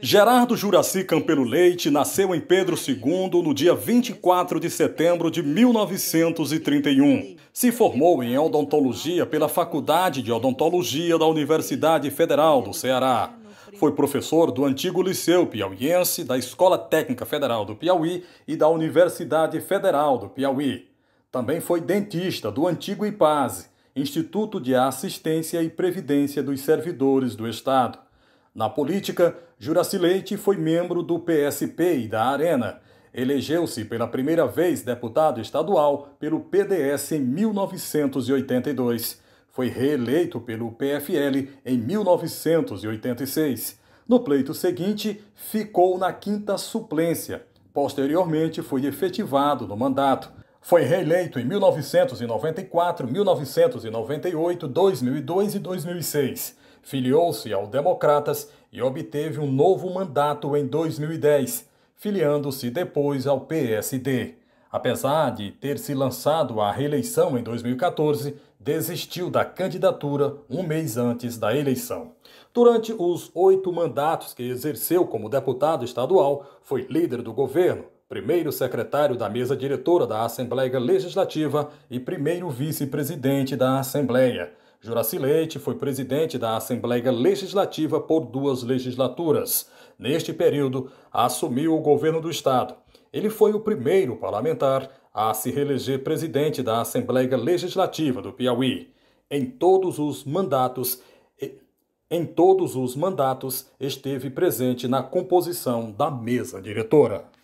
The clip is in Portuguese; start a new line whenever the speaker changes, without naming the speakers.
Gerardo Juraci Campelo Leite nasceu em Pedro II no dia 24 de setembro de 1931. Se formou em odontologia pela Faculdade de Odontologia da Universidade Federal do Ceará. Foi professor do antigo Liceu Piauiense, da Escola Técnica Federal do Piauí e da Universidade Federal do Piauí. Também foi dentista do antigo IPASE, Instituto de Assistência e Previdência dos Servidores do Estado na política, Juraci Leite foi membro do PSP e da Arena. Elegeu-se pela primeira vez deputado estadual pelo PDS em 1982. Foi reeleito pelo PFL em 1986. No pleito seguinte, ficou na quinta suplência. Posteriormente, foi efetivado no mandato. Foi reeleito em 1994, 1998, 2002 e 2006 filiou-se ao Democratas e obteve um novo mandato em 2010, filiando-se depois ao PSD. Apesar de ter se lançado à reeleição em 2014, desistiu da candidatura um mês antes da eleição. Durante os oito mandatos que exerceu como deputado estadual, foi líder do governo, primeiro secretário da mesa diretora da Assembleia Legislativa e primeiro vice-presidente da Assembleia. Juraci Leite foi presidente da Assembleia Legislativa por duas legislaturas. Neste período, assumiu o governo do Estado. Ele foi o primeiro parlamentar a se reeleger presidente da Assembleia Legislativa do Piauí. Em todos os mandatos, em todos os mandatos esteve presente na composição da mesa diretora.